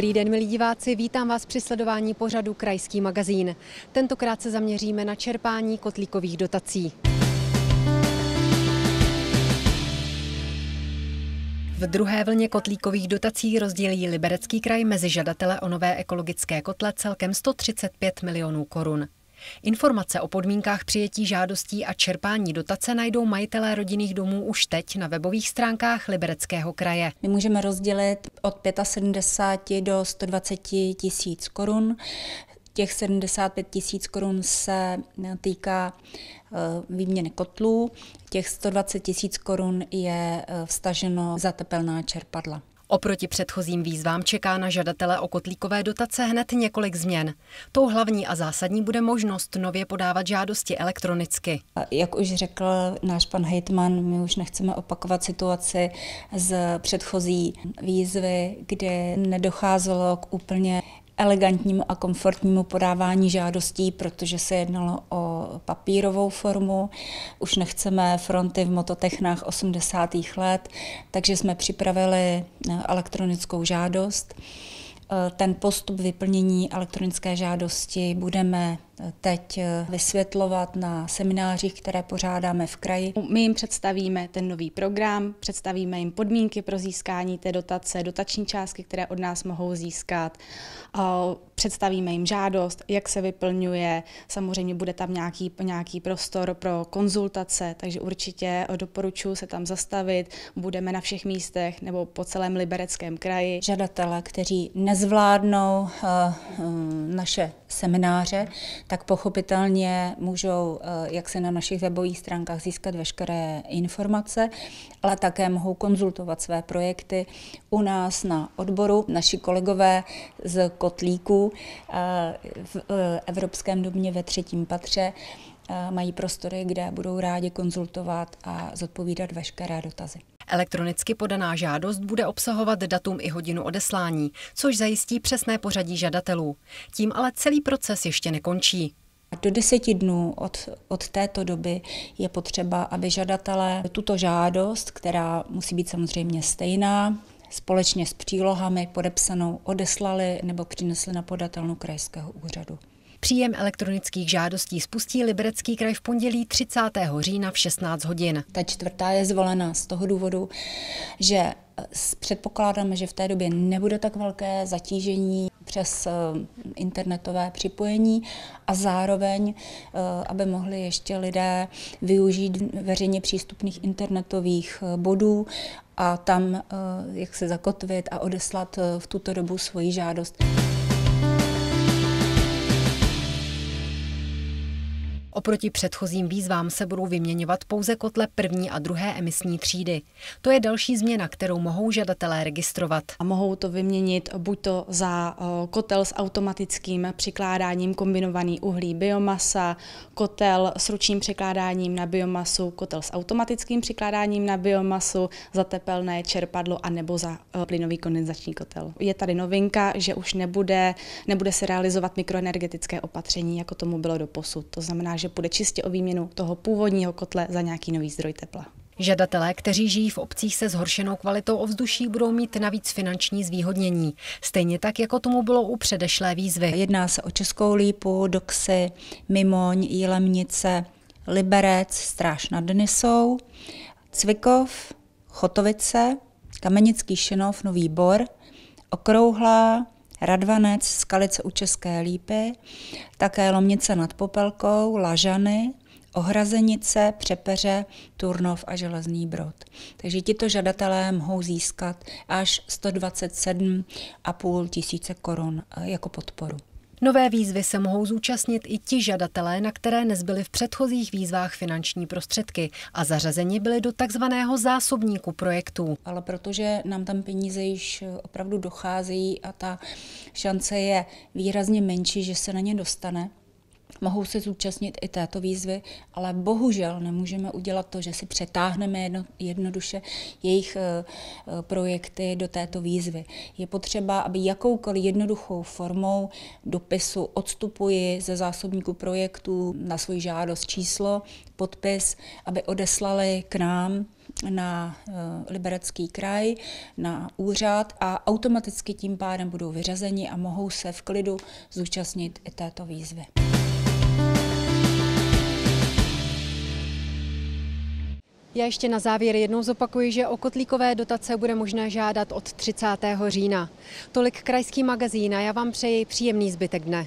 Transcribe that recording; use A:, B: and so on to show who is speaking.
A: Dobrý den, milí diváci, vítám vás při sledování pořadu Krajský magazín. Tentokrát se zaměříme na čerpání kotlíkových dotací. V druhé vlně kotlíkových dotací rozdělí Liberecký kraj mezi žadatele o nové ekologické kotle celkem 135 milionů korun. Informace o podmínkách přijetí žádostí a čerpání dotace najdou majitelé rodinných domů už teď na webových
B: stránkách Libereckého kraje. My můžeme rozdělit od 75 do 120 tisíc korun. Těch 75 tisíc korun se týká eh, výměny kotlů, těch 120 tisíc korun je eh, vstaženo za tepelná čerpadla.
A: Oproti předchozím výzvám čeká na žadatele o kotlíkové dotace hned několik změn. Tou hlavní a zásadní bude možnost nově podávat
B: žádosti elektronicky. Jak už řekl náš pan hejtman, my už nechceme opakovat situaci z předchozí výzvy, kde nedocházelo k úplně elegantnímu a komfortnímu podávání žádostí, protože se jednalo o papírovou formu. Už nechceme fronty v mototechnách 80. let, takže jsme připravili eh, elektronickou žádost. Eh, ten postup vyplnění elektronické žádosti budeme teď eh, vysvětlovat
C: na seminářích, které pořádáme v kraji. My jim představíme ten nový program, představíme jim podmínky pro získání té dotace, dotační částky, které od nás mohou získat, představíme jim žádost, jak se vyplňuje, samozřejmě bude tam nějaký, nějaký prostor pro konzultace, takže určitě doporučuji se tam zastavit, budeme na všech místech nebo po celém libereckém kraji. Žadatele, kteří nezvládnou
B: eh, eh, naše semináře, tak pochopitelně můžou, eh, jak se na našich webových stránkách, získat veškeré informace, ale také mohou konzultovat své projekty u nás na odboru. Naši kolegové z Kotlíku eh, v eh, Evropském domě ve třetím patře mají prostory, kde budou rádi konzultovat a zodpovídat veškeré dotazy.
A: Elektronicky podaná žádost bude obsahovat datum i hodinu odeslání, což zajistí přesné
B: pořadí žadatelů. Tím ale celý proces ještě nekončí. Do deseti dnů od, od této doby je potřeba, aby žadatelé tuto žádost, která musí být samozřejmě stejná, společně s přílohami podepsanou odeslali nebo přinesli na podatelnu krajského úřadu. Příjem elektronických žádostí spustí Liberecký kraj v pondělí 30. října v 16 hodin. Ta čtvrtá je zvolena z toho důvodu, že eh, předpokládáme, že v té době nebude tak velké zatížení přes eh, internetové připojení a zároveň, eh, aby mohli ještě lidé využít veřejně přístupných internetových bodů a tam jak se zakotvit a odeslat v tuto dobu svoji žádost.
A: Oproti předchozím výzvám se budou vyměňovat pouze kotle první a druhé emisní třídy.
C: To je další změna, kterou mohou žadatelé registrovat. A mohou to vyměnit buď to za eh, kotel s automatickým přikládáním kombinovaný uhlí biomasa, kotel s ručním přikládáním na biomasu, kotel s automatickým přikládáním na biomasu, za tepelné čerpadlo a nebo za eh, plynový kondenzační kotel. Je tady novinka, že už nebude, nebude se realizovat mikroenergetické opatření, jako tomu bylo do posud. To znamená, že půjde čistě o výměnu toho původního kotle za nějaký nový zdroj tepla. Žadatelé, kteří žijí v
A: obcích se zhoršenou kvalitou ovzduší, budou mít navíc finanční zvýhodnění. Stejně tak, jako tomu
B: bylo u předešlé výzvy. Jedná se o Českou lípu, Doxy, Mimoň, Jílemnice, Liberec, Stráž nad Denisou, Cvikov, Chotovice, Kamenický Šinov, Nový Bor, Okrouhlá, Radvanec, Skalice u České Lípy, také Lomnice nad Popelkou, Lažany, Ohrazenice, Přepeře, Turnov a Železný Brod. Takže tito žadatelé mohou získat až 127,5 tisíce korun eh, jako podporu.
A: Nové výzvy se mohou zúčastnit i ti žadatelé, na které nezbyly v předchozích výzvách finanční prostředky a zařazeni byly do takzvaného zásobníku
B: projektů. Ale protože nám tam peníze již eh, opravdu docházejí a ta šance je výrazně menší, že se na ně dostane, mohou se zúčastnit i této výzvy, ale bohužel nemůžeme udělat to, že si přetáhneme jedno, jednoduše jejich eh, eh, projekty do této výzvy. Je potřeba, aby jakoukoliv jednoduchou formou dopisu odstupuji ze zásobníku projektů na svůj žádost číslo, podpis, aby odeslali k nám na eh, Liberecký kraj, na úřad a automaticky tím pádem budou vyřazeni a mohou se v klidu zúčastnit i této výzvy. Já ještě na závěr jednou zopakuji, že o
A: kotlíkové dotace bude možné žádat od 30. října. Tolik krajský magazín a já vám přeji příjemný zbytek dne.